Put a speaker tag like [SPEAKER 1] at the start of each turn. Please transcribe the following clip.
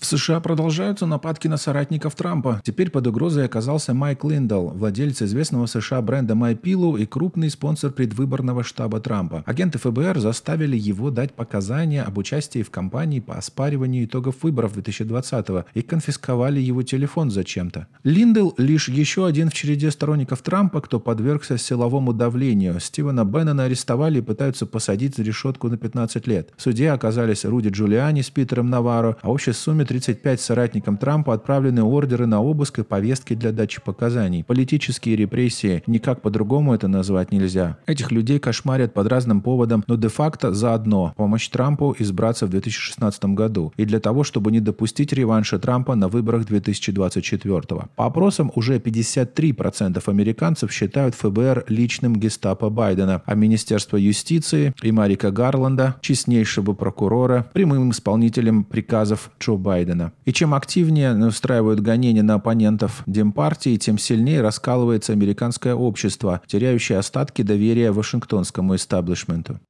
[SPEAKER 1] В США продолжаются нападки на соратников Трампа. Теперь под угрозой оказался Майк Линдл, владелец известного США бренда MyPillow и крупный спонсор предвыборного штаба Трампа. Агенты ФБР заставили его дать показания об участии в кампании по оспариванию итогов выборов 2020-го и конфисковали его телефон зачем-то. Линдл лишь еще один в череде сторонников Трампа, кто подвергся силовому давлению. Стивена Беннона арестовали и пытаются посадить за решетку на 15 лет. В суде оказались Руди Джулиани с Питером Наваро, а общей сумме 35 соратникам Трампа отправлены ордеры на обыск и повестки для дачи показаний. Политические репрессии, никак по-другому это назвать нельзя. Этих людей кошмарят под разным поводом, но де-факто за одно – помочь Трампу избраться в 2016 году и для того, чтобы не допустить реванша Трампа на выборах 2024. По опросам уже 53% американцев считают ФБР личным гестапо Байдена, а Министерство юстиции и Марика Гарланда – честнейшего прокурора, прямым исполнителем приказов Джо Байдена. Байдена. И чем активнее устраивают гонения на оппонентов Демпартии, тем сильнее раскалывается американское общество, теряющее остатки доверия вашингтонскому эстаблишменту.